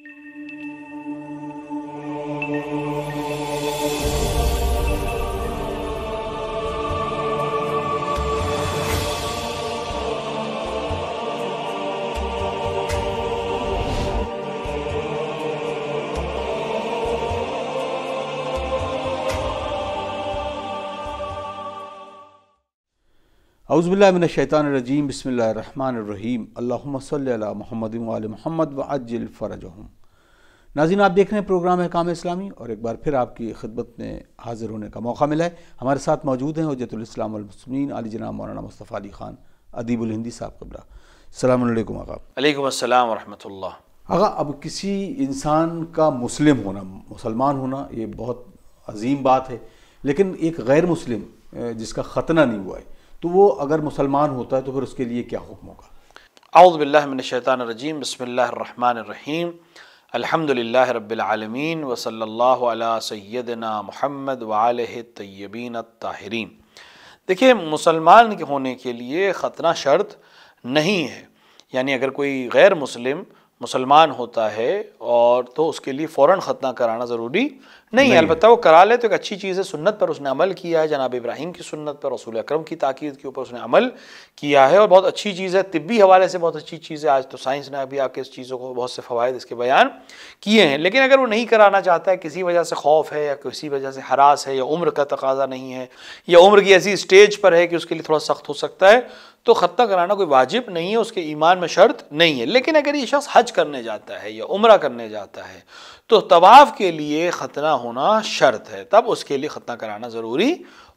Thank you. अज़बिल्लाशैतानरजीम बसमीम अल्ला महमद महमद व अज्जिल फ़रजहम नाजीन आप देख रहे हैं प्रोग्राम है काम इस्लामी और एक बार फिर आपकी खिदमत में हाज़िर होने का मौका मिला है हमारे साथ मौजूद हैं हजरतलामसमिन अली जना मौलाना मुस्तफ़ा अली ख़ान अदीबुल हिंदी साहब कबरा सलामकुम आगा वालेकाम आगा अब किसी इंसान का मुस्लिम होना मुसलमान होना ये बहुत अजीम बात है लेकिन एक गैर मुस्लिम जिसका ख़तना नहीं हुआ है तो वो अगर मुसलमान होता है तो फिर उसके लिए क्या हुक्म होगा अउज़बिल्लिनशैतानरजीम बसमीम अलहमदिल्ला रबालमीन वसल्ला सैदना महमद वाल तय्यबीन ताहरीन देखिए मुसलमान के होने के लिए ख़तना शर्त नहीं है यानी अगर कोई गैर मुस्लिम मुसलमान होता है और तो उसके लिए फ़ौर ख़तना कराना ज़रूरी नहीं, है अलबत् वो करा ले तो एक अच्छी चीज़ है सुन्नत पर उसने अमल किया है जनाब इब्राहिम की सुन्नत पर रसूल अक्रम की ताक़ीद के ऊपर उसने अमल किया है और बहुत अच्छी चीज़ है तिब्बी हवाले से बहुत अच्छी चीज़ है आज तो साइंस ने अभी आपके इस चीज़ों को बहुत से फ़वाद इसके बयान किए हैं लेकिन अगर वो नहीं कराना चाहता है किसी वजह से खौफ है या किसी वजह से हरास है या उम्र का तकाजा नहीं है या उम्र की ऐसी स्टेज पर है कि उसके लिए थोड़ा सख्त हो सकता है तो ख़त्ता कराना कोई वाजिब नहीं है उसके ईमान में शर्त नहीं है लेकिन अगर ये शख्स हज करने जाता है या उम्र करने जाता है तो तवाफ़ के लिए ख़तना होना शर्त है तब उसके लिए ख़तना कराना ज़रूरी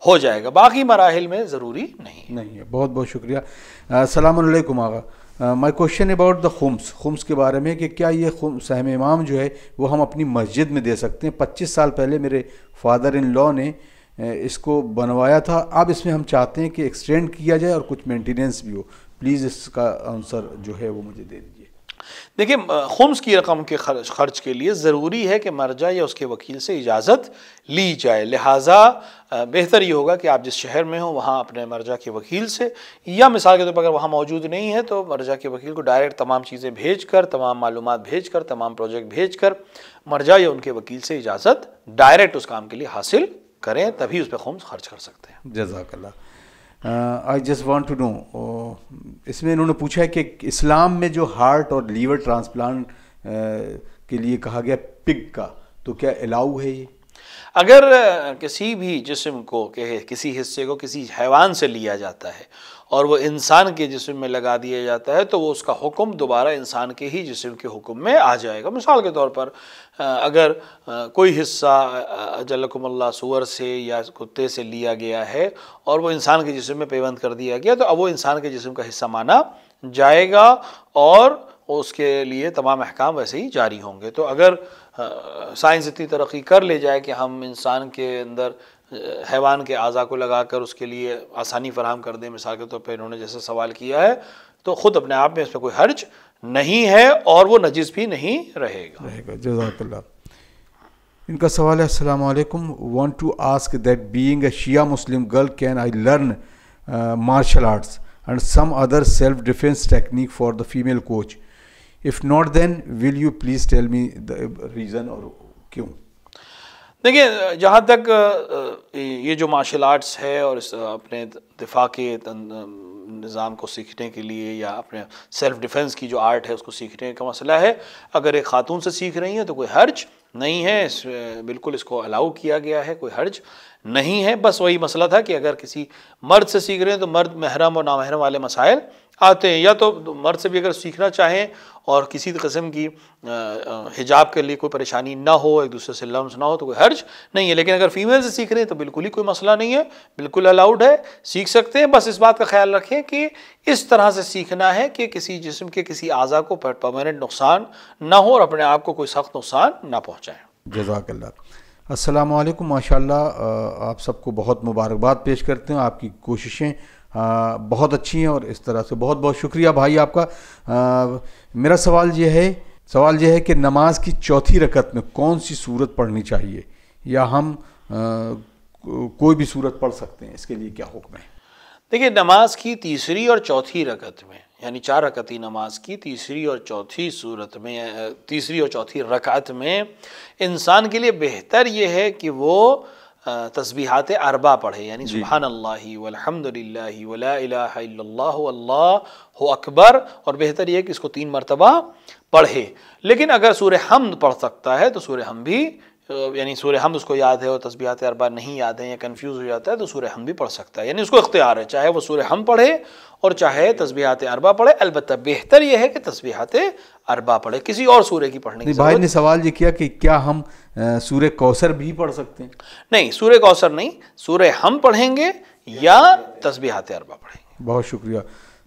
हो जाएगा बाकी मराहल में ज़रूरी नहीं है। नहीं है बहुत बहुत शुक्रिया सलामकुम आगा माई क्वेश्चन अबाउट द खुम्स खुम्स के बारे में कि क्या ये सहम इमाम जो है वो हम अपनी मस्जिद में दे सकते हैं पच्चीस साल पहले मेरे फादर इन लॉ ने इसको बनवाया था अब इसमें हम चाहते हैं कि एक्सटेंड किया जाए और कुछ मेंटेनेंस भी हो प्लीज़ इसका आंसर जो है वो मुझे दे दीजिए देखिए खुम्स की रकम के खर्च खर्च के लिए ज़रूरी है कि मर्जा या उसके वकील से इजाज़त ली जाए लिहाजा बेहतर ये होगा कि आप जिस शहर में हो वहाँ अपने मर्जा के वकील से या मिसाल के तौर तो पर अगर वहाँ मौजूद नहीं है तो मर्जा के वकील को डायरेक्ट तमाम चीज़ें भेज कर तमाम मालूम भेज कर तमाम प्रोजेक्ट भेज कर मर्जा या उनके वकील से इजाज़त डायरेक्ट उस काम के लिए हासिल करें तभी उस पर खम्स खर्च कर सकते हैं जजाकल्ला I just want to know इसमें इन्होंने पूछा है कि इस्लाम में जो हार्ट और लीवर ट्रांसप्लांट uh, के लिए कहा गया पिग का तो क्या अलाउ है ये अगर किसी भी जिस्म को के किसी हिस्से को किसी हैवान से लिया जाता है और वो इंसान के जिस्म में लगा दिया जाता है तो वो उसका हुक्म दोबारा इंसान के ही जिस्म के हुक्म में आ जाएगा मिसाल के तौर पर अगर कोई हिस्सा जलकुमल्ला सूअर से या कुत्ते से लिया गया है और वो इंसान के जिस्म में पेबंद कर दिया गया तो अब वो इंसान के जिस्म का हिस्सा माना जाएगा और उसके लिए तमाम अहकाम वैसे ही जारी होंगे तो अगर साइंस इतनी तरक्की कर ले जाए कि हम इंसान के अंदर हैवान के अज़ा को लगा कर उसके लिए आसानी फराम कर दें मिसाल के तौर तो पर इन्होंने जैसे सवाल किया है तो ख़ुद अपने आप में इसमें कोई हर्ज नहीं है और वो नजिस भी नहीं रहेगा रहेगा जजाकल्ला इनका सवाल है अस्सलाम वालेकुम want to ask that being a Shia Muslim girl can I learn martial arts and some other self defence technique for the female coach if not then will you please tell me the reason और क्यों देखिए जहाँ तक ये जो martial arts है और इस अपने दिफा के निज़ाम को सीखने के लिए या अपने सेल्फ डिफेंस की जो आर्ट है उसको सीखने का मसला है अगर एक खातून से सीख रही हैं तो कोई हर्ज नहीं है इस बिल्कुल इसको अलाउ किया गया है कोई हर्ज नहीं है बस वही मसला था कि अगर किसी मर्द से सीख रहे हैं तो मर्द महरम और नामहरम वाले मसाइल आते हैं या तो मर्द से भी अगर सीखना चाहें और किसी कस्म की हिजाब के लिए कोई परेशानी ना हो एक दूसरे से लम्स ना हो तो कोई हर्ज नहीं है लेकिन अगर फीमेल से सीख रहे हैं तो बिल्कुल ही कोई मसला नहीं है बिल्कुल अलाउड है सीख सकते हैं बस इस बात का ख्याल रखें कि इस तरह से सीखना है कि किसी जिसम के किसी अज़ा को परमानेंट नुकसान ना हो और अपने आप को कोई सख्त नुकसान ना पहुँचाएँ जजाकल्ला असलम माशा आप सबको बहुत मुबारकबाद पेश करते हैं आपकी कोशिशें आ, बहुत अच्छी हैं और इस तरह से बहुत बहुत शुक्रिया भाई आपका आ, मेरा सवाल यह है सवाल यह है कि नमाज की चौथी रकत में कौन सी सूरत पढ़नी चाहिए या हम आ, कोई भी सूरत पढ़ सकते हैं इसके लिए क्या हुक्म है देखिए नमाज की तीसरी और चौथी रकत में यानी चार रकती नमाज की तीसरी और चौथी सूरत में तीसरी और चौथी रक़त में इंसान के लिए बेहतर यह है कि वो तस्बीहात अरबा पढ़े यानी सुबहान अल्लाह वल्हमदिल्लाह अकबर और बेहतर यह कि इसको तीन मरतबा पढ़े लेकिन अगर सूर हमद पढ़ सकता है तो सूर हम भी यानी सूर्य हम उसको याद है और तस्बीहात अरबा नहीं याद है या कन्फ्यूज़ हो जाता है तो सूर्य हम भी पढ़ सकता है यानी उसको इख्तियार है चाहे वो सूर्य हम पढ़े और चाहे तस्बीहात अरबा पढ़े अलबत् बेहतर यह है कि तस्बीहात अरबा पढ़े किसी और सूर्य की पढ़ने की भाई ने सवाल ये किया कि क्या हम सूर्य कौसर भी पढ़ सकते हैं नहीं सूर्य कौसर नहीं सूर्य हम पढ़ेंगे या तस्बीहात अरबा पढ़ेंगे बहुत शुक्रिया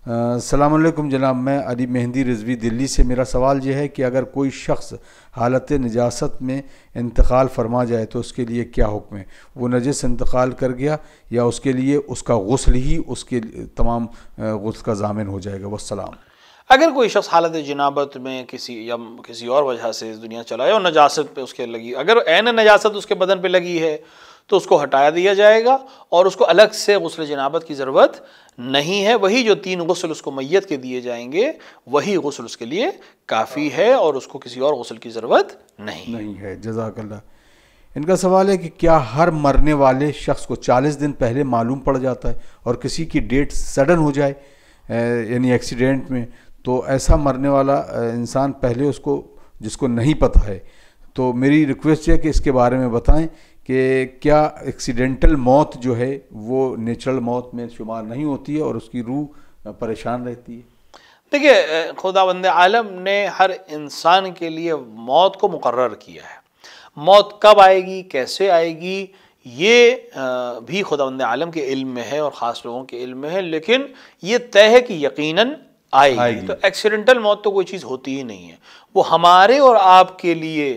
सलामकुम जनाब मैं अली मेहंदी रिजवी दिल्ली से मेरा सवाल यह है कि अगर कोई शख्स हालत नजास्त में इंतकाल फरमा जाए तो उसके लिए क्या हुक्म है वो नजस इंतकाल कर गया या उसके लिए उसका गसल ही उसके तमाम गसल का जामिन हो जाएगा वसलाम अगर कोई शख्स हालत जनाबत में किसी या किसी और वजह से इस दुनिया चला है और नजास्त पे उसके लगी अगर एन नजास्त उसके बदन पे लगी है तो उसको हटाया दिया जाएगा और उसको अलग से गसल जनाबत की ज़रूरत नहीं है वही जो तीन गसल उसको मैत के दिए जाएंगे वही गसल उसके लिए काफ़ी है और उसको किसी और गसल की ज़रूरत नहीं नहीं है जजाकल्ला इनका सवाल है कि क्या हर मरने वाले शख्स को 40 दिन पहले मालूम पड़ जाता है और किसी की डेट सडन हो जाए यानी एक्सीडेंट में तो ऐसा मरने वाला इंसान पहले उसको जिसको नहीं पता है तो मेरी रिक्वेस्ट है कि इसके बारे में बताएं कि क्या एक्सीडेंटल मौत जो है वो नेचुरल मौत में शुमार नहीं होती है और उसकी रूह परेशान रहती है देखिए खुदा बंद आलम ने हर इंसान के लिए मौत को मुकर किया है मौत कब आएगी कैसे आएगी ये भी खुदा बंद आलम के इल्म में है और ख़ास लोगों के इल्म में है लेकिन ये तय है कि यकीनन आएगी, आएगी। तो एक्सीडेंटल मौत तो कोई चीज़ होती ही नहीं है वो हमारे और आपके लिए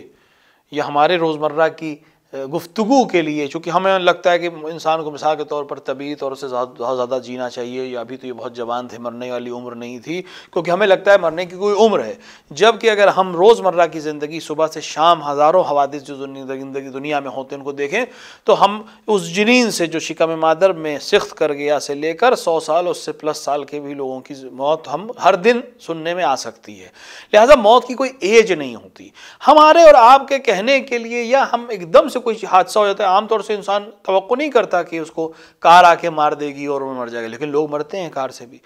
या हमारे रोज़मर्रा की गुफ्तु के लिए चूँकि हमें लगता है कि इंसान को मिसाल के तौर पर तबीयत और उससे बहुत ज़्यादा जीना चाहिए या अभी तो ये बहुत जवान थे मरने वाली उम्र नहीं थी क्योंकि हमें लगता है मरने की कोई उम्र है जबकि अगर हम रोज़मर्रा की ज़िंदगी सुबह से शाम हज़ारों हवादिस जो ज़िंदगी दुनिया में होते हैं उनको देखें तो हम उस जनीन से जो शिकम मादर में सख्त कर गया से लेकर सौ साल उससे प्लस साल के भी लोगों की मौत हम हर दिन सुनने में आ सकती है लिहाजा मौत की कोई एज नहीं होती हमारे और आपके कहने के लिए या हम एकदम से से कोई हादसा हो जाता है आमतौर से इंसान तो नहीं करता कि उसको कार आके मार देगी और वो मर जाएगा लेकिन लोग मरते हैं कार से भी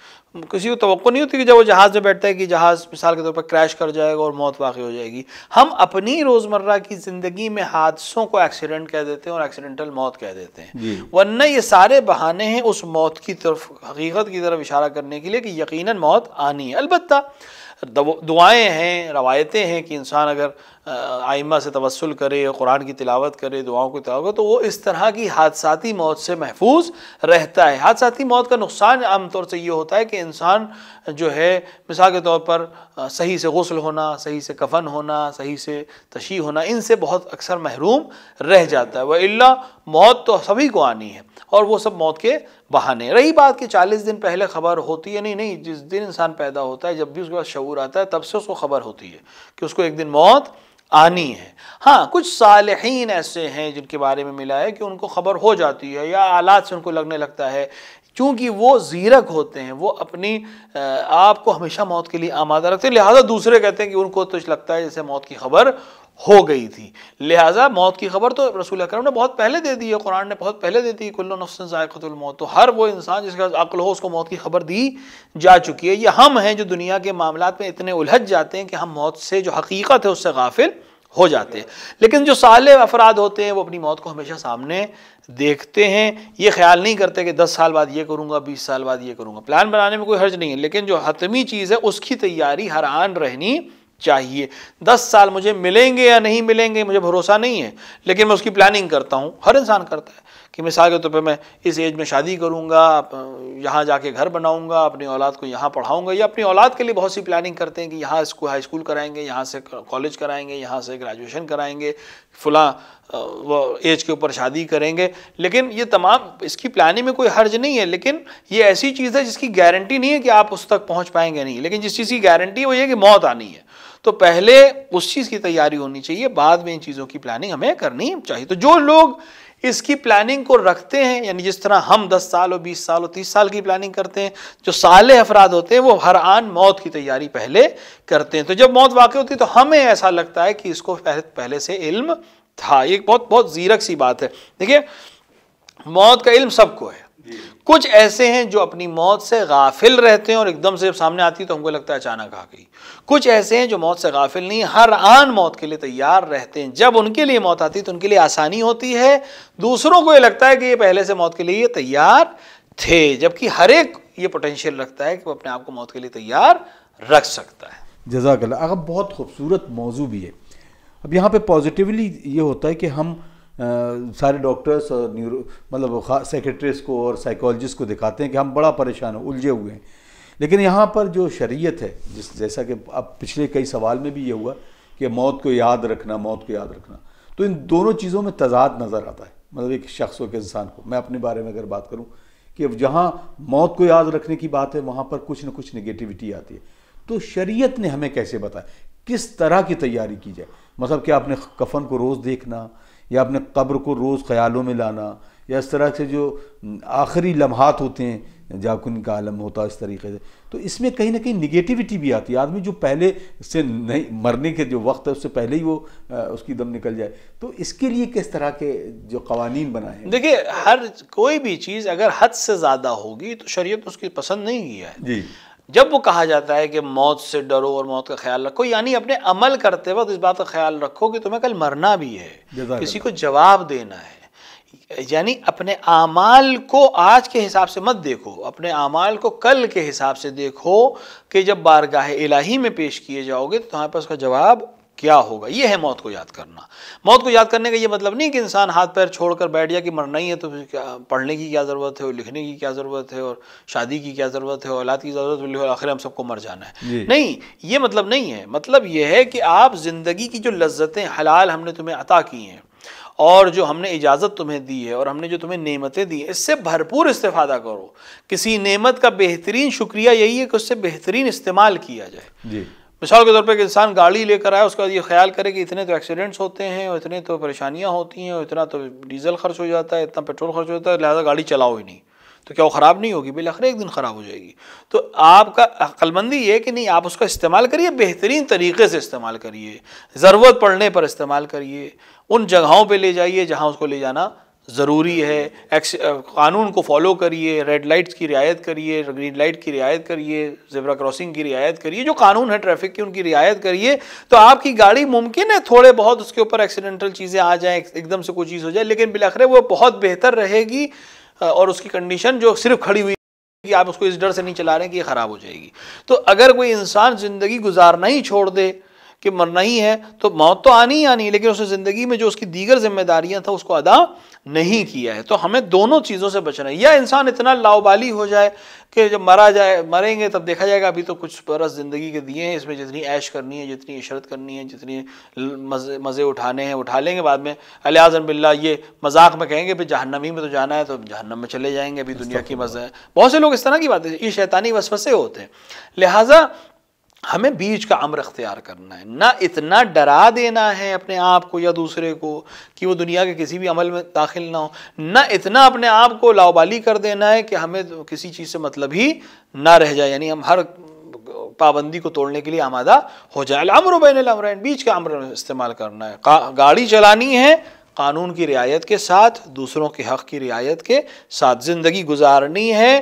किसी को तो नहीं होती कि जब वो जहाज़ में बैठता है कि जहाज़ मिसाल के तौर पर क्रैश कर जाएगा और मौत वाकई हो जाएगी हम अपनी रोज़मर्रा की ज़िंदगी में हादसों को एक्सीडेंट कह देते हैं और एक्सीडेंटल मौत कह देते हैं वरना ये सारे बहाने हैं उस मौत की तरफ हकीकत की तरफ इशारा करने के लिए कि यकीन मौत आनी है अलबत् दुआएँ हैं रवायतें हैं कि इंसान अगर आइमा से तवसल करे कुरान की तिलावत करे दुआओं की तिलावत तो वो इस तरह की हादसाती मौत से महफूज रहता है हादसाती मौत का नुकसान आमतौर से ये होता है कि इंसान जो है मिसाल के तौर पर सही से गसल होना सही से कफन होना सही से तशी होना इनसे बहुत अक्सर महरूम रह जाता है वह अला मौत तो सभी को आनी है और वह सब मौत के बहाने रही बात कि चालीस दिन पहले खबर होती है नहीं नहीं जिस दिन इंसान पैदा होता है जब भी उसके पास शूर आता है तब से उसको खबर होती है कि उसको एक दिन मौत आनी है हाँ कुछ सालहीन ऐसे हैं जिनके बारे में मिला है कि उनको खबर हो जाती है या आलात से उनको लगने लगता है क्योंकि वो जीरक होते हैं वो अपनी आपको हमेशा मौत के लिए आमादा रखते हैं लिहाजा दूसरे कहते हैं कि उनको तो लगता है जैसे मौत की खबर हो गई थी लिहाजा मौत की खबर तो रसूल अक्रम ने बहुत पहले दे दी है कुरान ने बहुत पहले दे दी कुल्लो नफसन मौत तो हर वो इंसान जिसका अक्ल हो उसको मौत की खबर दी जा चुकी है ये हम हैं जो दुनिया के मामला में इतने उलझ जाते हैं कि हम मौत से जो हकीकत है उससे गाफिल हो जाते हैं लेकिन जो साल अफराद होते हैं वो अपनी मौत को हमेशा सामने देखते हैं ये ख्याल नहीं करते कि दस साल बाद ये करूँगा बीस साल बाद ये करूँगा प्लान बनाने में कोई हर्ज नहीं है लेकिन जो हतमी चीज़ है उसकी तैयारी हर आन रहनी चाहिए दस साल मुझे मिलेंगे या नहीं मिलेंगे मुझे भरोसा नहीं है लेकिन मैं उसकी प्लानिंग करता हूँ हर इंसान करता है कि मिसाल के तौर पर मैं इस एज में शादी करूँगा यहाँ जाके घर बनाऊँगा अपनी औलाद को यहाँ पढ़ाऊँगा या अपनी औलाद के लिए बहुत सी प्लानिंग करते हैं कि यहाँ इसको हाई स्कूल कराएंगे यहाँ से कॉलेज कराएंगे यहाँ से ग्रेजुएशन कराएंगे फुला वो एज के ऊपर शादी करेंगे लेकिन ये तमाम इसकी प्लानिंग में कोई हर्ज नहीं है लेकिन ये ऐसी चीज़ है जिसकी गारंटी नहीं है कि आप उस तक पहुँच पाएंगे नहीं लेकिन जिस चीज़ की गारंटी है वो ये कि मौत आनी है तो पहले उस चीज़ की तैयारी होनी चाहिए बाद में इन चीज़ों की प्लानिंग हमें करनी चाहिए तो जो लोग इसकी प्लानिंग को रखते हैं यानी जिस तरह हम 10 साल और 20 साल और 30 साल की प्लानिंग करते हैं जो साले अफराद होते हैं वो हर आन मौत की तैयारी पहले करते हैं तो जब मौत वाक़ होती है तो हमें ऐसा लगता है कि इसको पहले से इल्म था ये एक बहुत बहुत जीरक सी बात है देखिए मौत का इल्म सबको है कुछ ऐसे हैं जो अपनी मौत से गाफिल रहते हैं और एकदम से जब सामने आती है तो हमको लगता है अचानक आ गई कुछ ऐसे हैं जो मौत से गाफिल नहीं हर आन मौत के लिए तैयार रहते हैं जब उनके लिए मौत आती है तो उनके लिए आसानी होती है दूसरों को ये लगता है कि ये पहले से मौत के लिए तैयार थे जबकि हर एक ये पोटेंशियल रखता है कि वो अपने आप को मौत के लिए तैयार रख सकता है जजाकल्ला अगर बहुत खूबसूरत मौजू भी है अब यहाँ पे पॉजिटिवली ये होता है कि हम सारे डॉक्टर्स और न्यूरो मतलब सेक्रेटरीज को और साइकोलॉजिस्ट को दिखाते हैं कि हम बड़ा परेशान हैं उलझे हुए हैं लेकिन यहाँ पर जो शरीयत है जिस जैसा कि अब पिछले कई सवाल में भी ये हुआ कि मौत को याद रखना मौत को याद रखना तो इन दोनों चीज़ों में तजाद नज़र आता है मतलब एक शख्स और इंसान को मैं अपने बारे में अगर बात करूँ कि जहाँ मौत को याद रखने की बात है वहाँ पर कुछ ना कुछ निगेटिविटी आती है तो शरीयत ने हमें कैसे बताया किस तरह की तैयारी की जाए मतलब कि आपने कफन को रोज़ देखना या अपने कब्र को रोज़ ख्यालों में लाना या इस तरह से जो आखिरी लम्हात होते हैं जाकुन का आलम होता है इस तरीके से तो इसमें कहीं ना कहीं निगेटिविटी भी आती है आदमी जो पहले से नहीं मरने के जो वक्त है उससे पहले ही वो आ, उसकी दम निकल जाए तो इसके लिए किस तरह के जो कवानीन बनाए हैं देखिए हर कोई भी चीज़ अगर हद से ज़्यादा होगी तो शरीय उसकी पसंद नहीं किया है जी जब वो कहा जाता है कि मौत से डरो और मौत का ख्याल रखो यानी अपने अमल करते वक्त इस बात का ख्याल रखो कि तुम्हें कल मरना भी है किसी को जवाब देना है यानी अपने आमाल को आज के हिसाब से मत देखो अपने आमाल को कल के हिसाब से देखो कि जब बारगाह इलाही में पेश किए जाओगे तो तुम्हारे पास उसका जवाब क्या होगा ये है मौत को याद करना मौत को याद करने का ये मतलब नहीं कि इंसान हाथ पैर छोड़कर बैठ गया कि मरना ही है तो क्या पढ़ने की क्या ज़रूरत है और लिखने की क्या ज़रूरत है और शादी की क्या ज़रूरत है औलाद की ज़रूरत है आखिर हम सबको मर जाना है नहीं ये मतलब नहीं है मतलब ये है कि आप ज़िंदगी की जो लज्जतें हलाल हमने तुम्हें अता की हैं और जो हमने इजाज़त तुम्हें दी है और हमने जो तुम्हें नेमतें दी हैं इससे भरपूर इस्तेफादा करो किसी नेमत का बेहतरीन शुक्रिया यही है कि उससे बेहतरीन इस्तेमाल किया जाए जी मिसाल के तौर पर एक इंसान गाड़ी लेकर आए उसका ये ख्याल करे कि इतने तो एक्सीडेंट्स होते हैं और इतने तो परेशानियाँ होती हैं और इतना तो डीजल खर्च हो जाता है इतना पेट्रोल खर्च हो जाता है लिहाजा गाड़ी चलाओ ही नहीं तो क्या वो ख़राब नहीं होगी बिलाखर एक दिन ख़राब हो जाएगी तो आपका अक्लमंदी ये कि नहीं आप उसका इस्तेमाल करिए बेहतरीन तरीके से इस्तेमाल करिए ज़रूरत पड़ने पर इस्तेमाल करिए उन जगहों पर ले जाइए जहाँ उसको ले जाना ज़रूरी है एक्स कानून को फॉलो करिए रेड लाइट्स की रियायत करिए ग्रीन लाइट की रियायत करिए जेबरा क्रॉसिंग की रियायत करिए जो कानून है ट्रैफिक की उनकी रियायत करिए तो आपकी गाड़ी मुमकिन है थोड़े बहुत उसके ऊपर एक्सीडेंटल चीज़ें आ जाएँ एकदम से कोई चीज़ हो जाए लेकिन बिलाखरे वो बहुत बेहतर रहेगी और उसकी कंडीशन जो सिर्फ खड़ी हुई कि आप उसको इस डर से नहीं चला रहे कि ये ख़राब हो जाएगी तो अगर कोई इंसान ज़िंदगी गुजारना ही छोड़ दे कि मरना ही है तो मौत तो आनी ही आनी लेकिन उसने ज़िंदगी में जो उसकी दीगर जिम्मेदारियाँ था उसको अदा नहीं किया है तो हमें दोनों चीज़ों से बचना है या इंसान इतना लाओबाली हो जाए कि जब मरा जाए मरेंगे तब देखा जाएगा अभी तो कुछ बरस ज़िंदगी के दिए हैं इसमें जितनी ऐश करनी है जितनी इशरत करनी है जितनी मज़े मज़े उठाने हैं उठा लेंगे बाद में अलियाज़न बिल्ला ये मजाक में कहेंगे भाई जहनमी में तो जाना है तो जहनम में चले जाएंगे अभी दुनिया की मज़े बहुत से लोग इस तरह की बातें ये शैतानी से होते हैं लिहाजा हमें बीच का अमर अख्तियार करना है ना इतना डरा देना है अपने आप को या दूसरे को कि वो दुनिया के किसी भी अमल में दाखिल ना हो ना इतना अपने आप को लाओबाली कर देना है कि हमें तो किसी चीज़ से मतलब ही ना रह जाए यानी हम हर पाबंदी को तोड़ने के लिए आमादा हो जाए अमर बैन बीच का अमर इस्तेमाल करना है गाड़ी चलानी है कानून की रियायत के साथ दूसरों के हक़ की रियायत के साथ ज़िंदगी गुजारनी है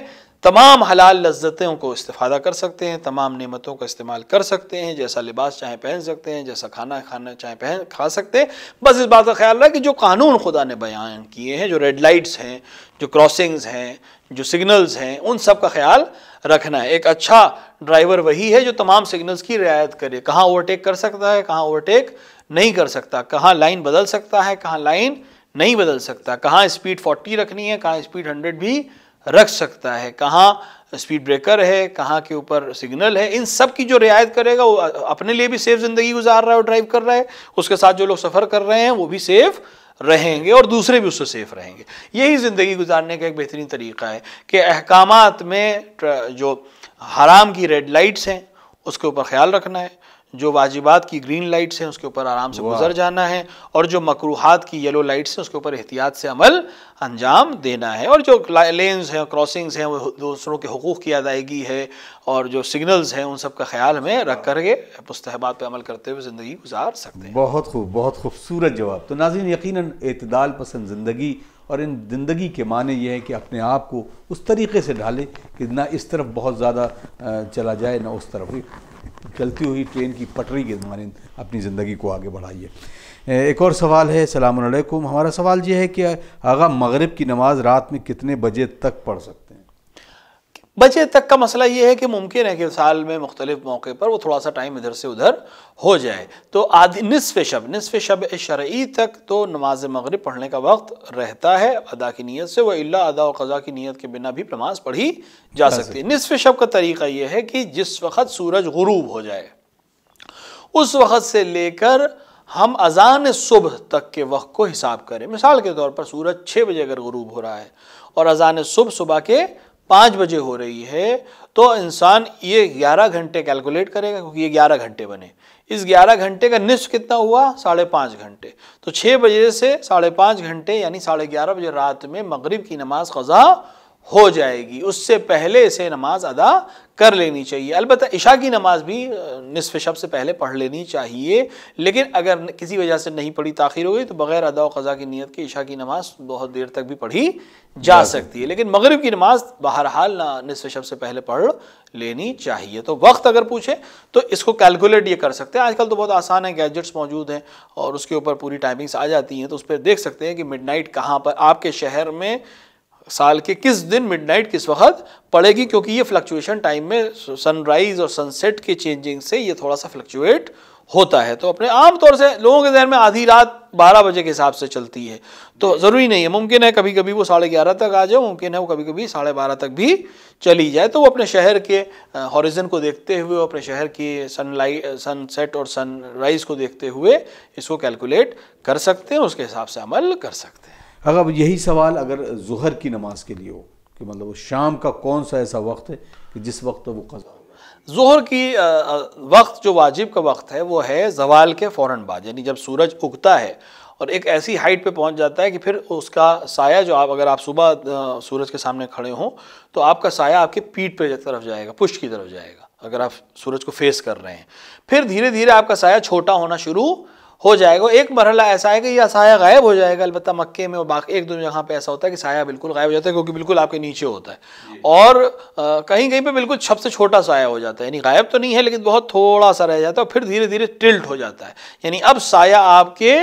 तमाम हलाल लज्जतों को इस्तादा कर सकते हैं तमाम नेमतों का इस्तेमाल कर सकते हैं जैसा लिबास चाहे पहन सकते हैं जैसा खाना खाना चाहे पहन खा सकते हैं बस इस बात का ख्याल रहा कि जो कानून खुदा ने बयान किए हैं जो रेड लाइट्स हैं जो क्रॉसिंग्स हैं जो सिग्नल्स हैं उन सब का ख्याल रखना है एक अच्छा ड्राइवर वही है जो तमाम सिग्नल्स की रियायत करे कहाँ ओवरटेक कर सकता है कहाँ ओवरटेक नहीं कर सकता कहाँ लाइन बदल सकता है कहाँ लाइन नहीं बदल सकता कहाँ स्पीड 40 रखनी है कहाँ स्पीड 100 भी रख सकता है कहाँ स्पीड ब्रेकर है कहाँ के ऊपर सिग्नल है इन सब की जो रियायत करेगा वो अपने लिए भी सेफ ज़िंदगी गुजार रहा है और ड्राइव कर रहा है उसके साथ जो लोग सफ़र कर रहे हैं वो भी सेफ़ रहेंगे और दूसरे भी उससे सेफ रहेंगे यही ज़िंदगी गुजारने का एक बेहतरीन तरीका है कि अहकाम में जो हराम की रेड लाइट्स हैं उसके ऊपर ख्याल रखना है जो वाजिबात की ग्रीन लाइट्स हैं उसके ऊपर आराम से गुजर जाना है और जो मकरूहत की येलो लाइट्स हैं उसके ऊपर एहतियात से अमल अंजाम देना है और जो लेंस हैं क्रॉसिंग्स हैं वो दूसरों के हकूक़ की अदायगी है और जो सिग्नल्स हैं उन सब का ख्याल हमें रख करके मुस्तबात पर अमल करते हुए ज़िंदगी गुजार सकते हैं बहुत खूब बहुत खूबसूरत जवाब तो नाजिन यकीन अतदाल पसंद ज़िंदगी और इन ज़िंदगी के माने ये हैं कि अपने आप को उस तरीके से ढालें कि ना इस तरफ बहुत ज़्यादा चला जाए ना उस तरफ चलती हुई ट्रेन की पटरी के माने अपनी ज़िंदगी को आगे बढ़ाइए एक और सवाल है सलामकुम हमारा सवाल ये है कि आगा मगरब की नमाज़ रात में कितने बजे तक पढ़ सकते बजे तक का मसला ये है कि मुमकिन है कि साल में मुख्तलिफ मौके पर वो थोड़ा सा टाइम इधर से उधर हो जाए तो आदि नसफ़ शब नसफ़ शब शर्य तक तो नमाज मगरब पढ़ने का वक्त रहता है अदा की नीयत से वह अल्ला अदा और कज़ा की नीयत के बिना भी नमाज पढ़ी जा सकती है नसफ़ शब का तरीका यह है कि जिस वक्त सूरज गरूब हो जाए उस वक्त से लेकर हम अजान सुबह तक के वक्त को हिसाब करें मिसाल के तौर पर सूरज छः बजे अगर गरूब हो रहा है और अजान सुबह सुबह के पाँच बजे हो रही है तो इंसान ये ग्यारह घंटे कैलकुलेट करेगा क्योंकि ये ग्यारह घंटे बने इस ग्यारह घंटे का निस्फ कितना हुआ साढ़े पाँच घंटे तो छः बजे से साढ़े पाँच घंटे यानी साढ़े ग्यारह बजे रात में मगरिब की नमाज क़ज़ा हो जाएगी उससे पहले से नमाज अदा कर लेनी चाहिए अलबत् इशा की नमाज भी निसफ शब से पहले पढ़ लेनी चाहिए लेकिन अगर किसी वजह से नहीं पढ़ी ताखिर हो गई तो बग़ैर अदा ख़ज़ा की नीयत के इशा की नमाज बहुत देर तक भी पढ़ी जा सकती है लेकिन मगरब की नमाज बहरहाल ना निसफ शब से पहले पढ़ लेनी चाहिए तो वक्त अगर पूछे तो इसको कैलकुलेट ये कर सकते हैं आजकल तो बहुत आसान है गैजेट्स मौजूद हैं और उसके ऊपर पूरी टाइमिंग्स आ जाती हैं तो उस पर देख सकते हैं कि मिड नाइट कहाँ पर आपके शहर में साल के किस दिन मिडनाइट किस वक्त पड़ेगी क्योंकि ये फ्लक्चुएशन टाइम में सनराइज और सनसेट के चेंजिंग से ये थोड़ा सा फ्लक्चुएट होता है तो अपने आमतौर से लोगों के जहन में आधी रात 12 बजे के हिसाब से चलती है तो ज़रूरी नहीं है मुमकिन है कभी कभी वो साढ़े ग्यारह तक आ जाए मुमकिन है वो कभी कभी साढ़े बारह तक भी चली जाए तो वो अपने शहर के हॉरिजन को देखते हुए अपने शहर की सनलाइट सनसेट और सनराइज़ को देखते हुए इसको कैलकुलेट कर सकते हैं उसके हिसाब से अमल कर सकते हैं अगर यही सवाल अगर जहर की नमाज के लिए हो कि मतलब वो शाम का कौन सा ऐसा वक्त है कि जिस वक्त वो कज़ा जहर की वक्त जो वाजिब का वक्त है वो है जवाल के फ़ौर बाद यानी जब सूरज उगता है और एक ऐसी हाइट पे पहुंच जाता है कि फिर उसका साया जो आप अगर आप सुबह सूरज के सामने खड़े हों तो आपका साया आपके पीठ पर तरफ जाएगा पुष्ट की तरफ जाएगा अगर आप सूरज को फेस कर रहे हैं फिर धीरे धीरे आपका साया छोटा होना शुरू हो जाएगा एक मरहला ऐसा है कि यह साया गायब हो जाएगा अलबत् मक्के में और बाकी एक दो जगह पे ऐसा होता है कि साया बिल्कुल गायब हो जाता है क्योंकि बिल्कुल आपके नीचे होता है और आ, कहीं कहीं पे बिल्कुल छप से छोटा साया हो जाता है यानी गायब तो नहीं है लेकिन बहुत थोड़ा सा रह जाता है और फिर धीरे धीरे टिल्ट हो जाता है यानी अब साया आपके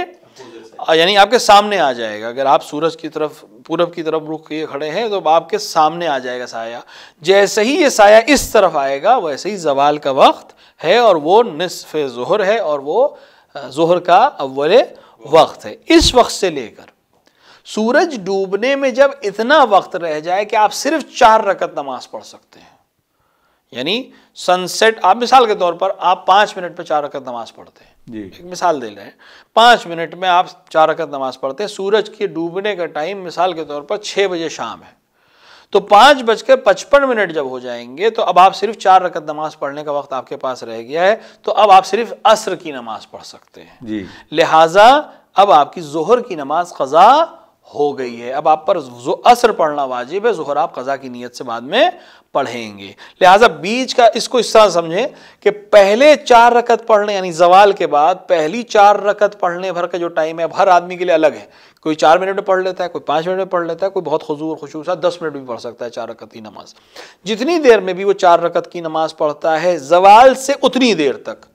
यानी आपके सामने आ जाएगा अगर आप सूरज की तरफ पूरब की तरफ रुख किए खड़े हैं तो आपके सामने आ जाएगा साया जैसे ही ये साया इस तरफ आएगा वैसे ही जवाल का वक्त है और वो नसफ़ जहर है और वो जहर का अव्वल वक्त है इस वक्त से लेकर सूरज डूबने में जब इतना वक्त रह जाए कि आप सिर्फ चार रकत नमाज पढ़ सकते हैं यानी सनसेट आप मिसाल के तौर पर आप पांच मिनट में चार रकत नमाज पढ़ते हैं जी एक मिसाल दे रहे हैं पांच मिनट में आप चार रकत नमाज पढ़ते हैं सूरज के डूबने का टाइम मिसाल के तौर पर छह बजे शाम है तो पाँच बजकर पचपन मिनट जब हो जाएंगे तो अब आप सिर्फ चार रकत नमाज पढ़ने का वक्त आपके पास रह गया है तो अब आप सिर्फ असर की नमाज पढ़ सकते हैं जी लिहाजा अब आपकी जोहर की नमाज कज़ा हो गई है अब आप पर असर पढ़ना वाजिब है जहर आप कज़ा की नीयत से बाद में पढ़ेंगे लिहाजा बीच का इसको इस तरह समझें कि पहले चार रकत पढ़ने यानी जवाल के बाद पहली चार रकत पढ़ने भर का जो टाइम है अब हर आदमी के लिए अलग है कोई चार मिनट में पढ़ लेता है कोई पाँच मिनट में पढ़ लेता है कोई बहुत खजूर खुशू सा दस मिनट भी पढ़ सकता है चार रकत की नमाज जितनी देर में भी वो चार रकत की नमाज पढ़ता है जवाल से उतनी देर तक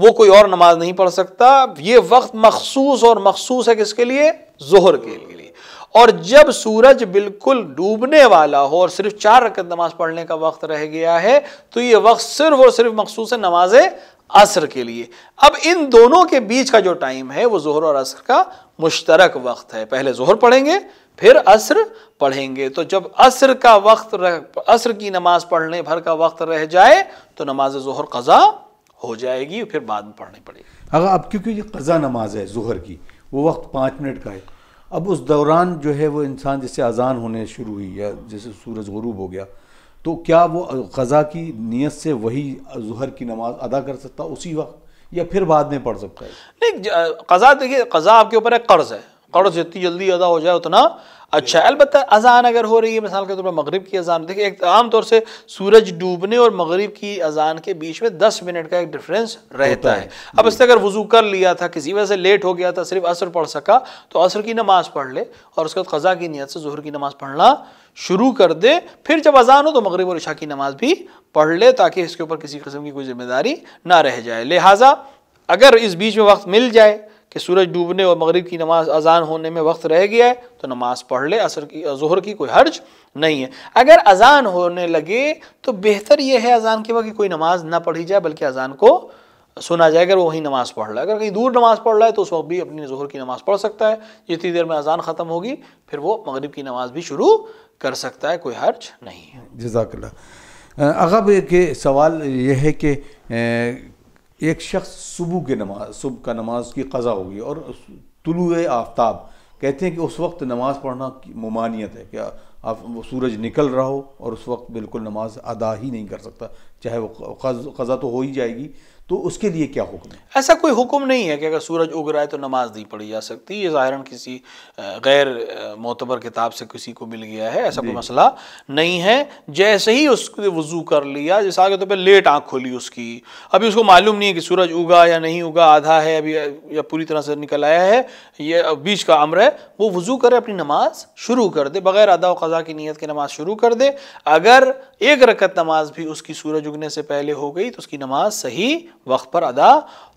वो कोई और नमाज नहीं पढ़ सकता ये वक्त मखसूस और मखसूस है किसके लिए जोहर के लिए और जब सूरज बिल्कुल डूबने वाला हो और सिर्फ चार रकत नमाज पढ़ने का वक्त रह गया है तो ये वक्त सिर्फ और सिर्फ मखसूस है नमाज असर के लिए अब इन दोनों के बीच का जो टाइम है वो जोहर और असर का मुश्तरक वक्त है पहले जोहर पढ़ेंगे फिर असर पढ़ेंगे तो जब असर का वक्त असर की नमाज पढ़ने भर का वक्त रह जाए तो नमाज जोहर कज़ा हो जाएगी फिर बाद में पढ़नी पड़ेगी अगर अब क्योंकि ये कज़ा नमाज है जोहर की वो वक्त पाँच मिनट का है अब उस दौरान जो है वो इंसान जैसे अजान होने शुरू हुई या जैसे सूरज गरूब हो गया तो क्या वो गज़ा की नीयत से वही जहर की नमाज़ अदा कर सकता उसी वक्त या फिर बाद में पढ़ सकता है नहीं क़जा देखिए कज़ा आपके ऊपर एक कर्ज़ है कर्ज़ जितनी जल्दी अदा हो जाए उतना अच्छा अलबत् अजान अगर हो रही है मिसाल के तौर पर मगरब की अजान देखिए एक आम तौर से सूरज डूबने और मगरब की अजान के बीच में दस मिनट का एक डिफरेंस रहता है, अब इससे अगर वजू कर लिया था किसी वजह से लेट हो गया था सिर्फ असर पढ़ सका तो असर की नमाज पढ़ ले और उसके बाद ख़ज़ा की नीयत से जहर की नमाज पढ़ना शुरू कर दे फिर जब अजान हो तो मगरब और इशा की नमाज भी पढ़ ले ताकि इसके ऊपर किसी किस्म की कोई जिम्मेदारी ना रह जाए लिहाजा अगर इस बीच में वक्त मिल जाए कि सूरज डूबने और मगरिब की नमाज अजान होने में वक्त रह गया है तो नमाज पढ़ ले असर की जहर की कोई हर्ज नहीं है अगर अजान होने लगे तो बेहतर यह है अजान के वक्त कोई नमाज ना पढ़ी जाए बल्कि अजान को सुना जाए अगर वो वहीं नमाज पढ़ रहा है अगर कहीं दूर नमाज पढ़ रहा है तो उस वक्त भी अपनी जहर की नमाज पढ़ सकता है जितनी देर में अजान ख़त्म होगी फिर वो मगरब की नमाज भी शुरू कर सकता है कोई हर्ज नहीं है जजाकल्ला अगब के सवाल यह है कि एक शख्स सुबह के नमाज सुबह का नमाज की कज़ा होगी और तुलु आफ्ताब कहते हैं कि उस वक्त नमाज़ पढ़ना ममानियत है क्या आप सूरज निकल रहा हो और उस वक्त बिल्कुल नमाज अदा ही नहीं कर सकता चाहे वो कज़ा तो हो ही जाएगी तो उसके लिए क्या हुक्म है ऐसा कोई हुक्म नहीं है कि अगर सूरज उग रहा है तो नमाज नहीं पढ़ी जा सकती ये ज़ाहिरन किसी गैर मोतबर किताब से किसी को मिल गया है ऐसा कोई मसला नहीं है जैसे ही उसने वज़ू कर लिया जैसे आगे तो पे लेट आँख खोली उसकी अभी उसको मालूम नहीं है कि सूरज उगा या नहीं उगा आधा है अभी या पूरी तरह से निकल आया है ये बीच का अम्र है वो वज़ू करे अपनी नमाज शुरू कर दे बग़ैर अदा क़ज़ा की नीयत की नमाज शुरू कर दे अगर एक रकत नमाज भी उसकी सूरज उगने से पहले हो गई तो उसकी नमाज सही वक्त पर अदा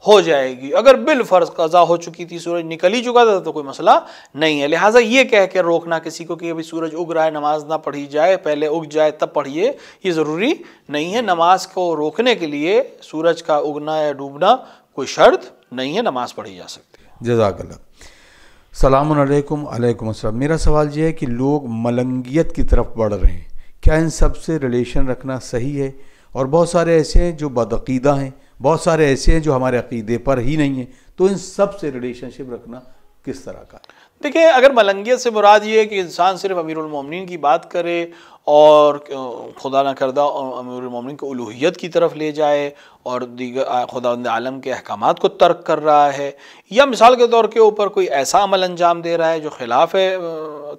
हो जाएगी अगर बिल फर्ज कज़ा हो चुकी थी सूरज निकल ही चुका था तो कोई मसला नहीं है लिहाजा ये कह के रोकना किसी को कि अभी सूरज उग रहा है नमाज ना पढ़ी जाए पहले उग जाए तब पढ़िए ये ज़रूरी नहीं है नमाज को रोकने के लिए सूरज का उगना या डूबना कोई शर्त नहीं है नमाज पढ़ी जा सकती है जजाकल्ला सलामकुम अलैकुम अस्सलाम मेरा सवाल यह है कि लोग मलंगियत की तरफ बढ़ रहे हैं क्या इन सब से रिलेशन रखना सही है और बहुत सारे ऐसे हैं जो बदकीदा हैं बहुत सारे ऐसे हैं जो हमारे अकीदे पर ही नहीं हैं तो इन सब से रिलेशनशिप रखना किस तरह का देखिए अगर मलंगियत से मुराद ये है कि इंसान सिर्फ अमीरमिन की बात करे और खुदा न करदा अमीरमिन को उलूहियत की तरफ ले जाए और दीगर खुदा आलम के अहकाम को तर्क कर रहा है या मिसाल के तौर के ऊपर कोई ऐसा अमल अंजाम दे रहा है जो खिलाफ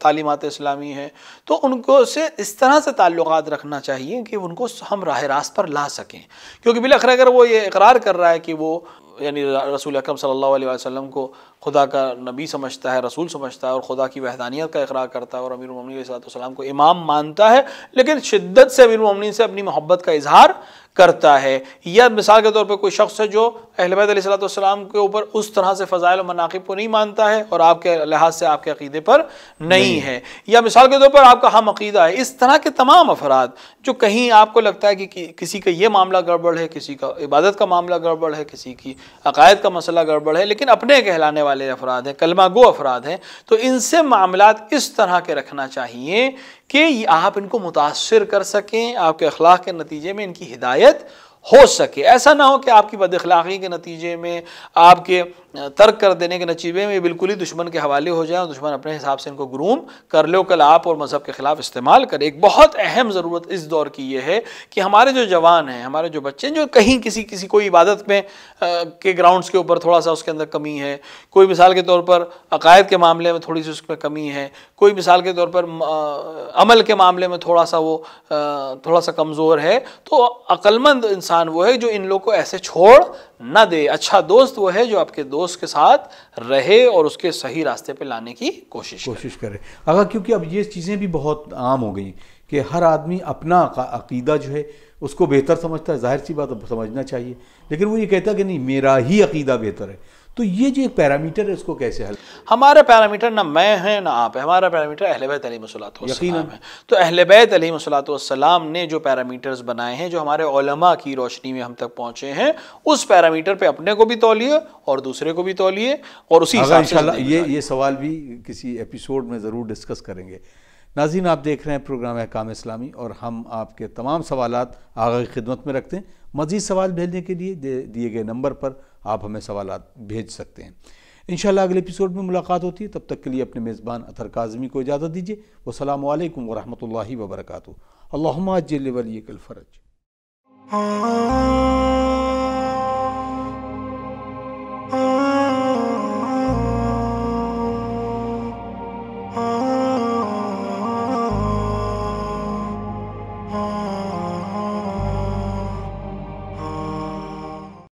तालीमत इस्लामी है तो उनको से इस तरह से ताल्लुक़ रखना चाहिए कि उनको हम राह रास्त पर ला सकें क्योंकि बिलखर अगर वो ये इकरार कर रहा है कि वो यानी रसूल अकरम सल्लल्लाहु अलैहि वसल्लम को खुदा का नबी समझता है रसूल समझता है और खुदा की वहदानियत का इकरार करता है और अमीर उमिन सलाम को इमाम मानता है लेकिन शिद्दत से अमीर उमिन से अपनी मोहब्बत का इजहार करता है या मिसाल के तौर पर कोई शख्स है जो सलाम के ऊपर उस तरह से फ़जाइल मनाकब को नहीं मानता है और आपके लिहाज से आपके अकीदे पर नहीं, नहीं है या मिसाल के तौर पर आपका हम अकीदा है इस तरह के तमाम अफराद जो कहीं आपको लगता है कि, कि किसी का ये मामला गड़बड़ है किसी का इबादत का मामला गड़बड़ है किसी की अकायद का मसला गड़बड़ है लेकिन अपने कहलाने वाले अफराद हैं कलमा गो अफराद हैं तो इनसे मामला इस तरह के रखना चाहिए कि आप इनको मुतासर कर सकें आपके अखलाक के नतीजे में इनकी हिदायत हो सके ऐसा ना हो कि आपकी बदखलाक़ी के नतीजे में आपके तर्क कर देने के नचीबे में बिल्कुल ही दुश्मन के हवाले हो जाए और दुश्मन अपने हिसाब से इनको ग्रूम कर लो कल आप और मज़हब के ख़िलाफ़ इस्तेमाल करें एक बहुत अहम ज़रूरत इस दौर की यह है कि हमारे जो जवान हैं हमारे जो बच्चे हैं जो कहीं किसी किसी कोई इबादत में आ, के ग्राउंड्स के ऊपर थोड़ा सा उसके अंदर कमी है कोई मिसाल के तौर पर अकायद के मामले में थोड़ी सी उसमें कमी है कोई मिसाल के तौर पर आ, अमल के मामले में थोड़ा सा वो आ, थोड़ा सा कमज़ोर है तो अक्लमंद इंसान वो है जो इन लोग को ऐसे छोड़ ना दे अच्छा दोस्त वो है जो आपके दोस्त उसके साथ रहे और उसके सही रास्ते पे लाने की कोशिश कोशिश करे अगर क्योंकि अब ये चीज़ें भी बहुत आम हो गई कि हर आदमी अपना अकीदा जो है उसको बेहतर समझता है जाहिर सी बात समझना चाहिए लेकिन वो ये कहता है कि नहीं मेरा ही अकीदा बेहतर है तो ये जो एक पैरामीटर है इसको कैसे हल हमारा पैरामीटर ना मैं है ना आप है हमारा पैरामीटर अहल बैत अहलबैत अलीमसलाम है तो अहल बैत अहलबैत अलीमसलाम ने जो पैरामीटर्स बनाए हैं जो हमारे ओलमा की रोशनी में हम तक पहुंचे हैं उस पैरामीटर पे अपने को भी तोलिए और दूसरे को भी तोलिए और उसी हिसाब से ये ये सवाल भी किसी एपिसोड में ज़रूर डिस्कस करेंगे नाजीन आप देख रहे हैं प्रोग्राम काम इस्लामी और हम आपके तमाम सवाल आगे खिदमत में रखते हैं मज़ीद सवाल भेजने के लिए दिए गए नंबर पर आप हमें सवाल भेज सकते हैं इन अगले एपिसोड में मुलाकात होती है तब तक के लिए अपने मेज़बान अतर काजमी को इजाज़त दीजिए वसलम वरहमल वबरक अल्लाम वली कल फ़रज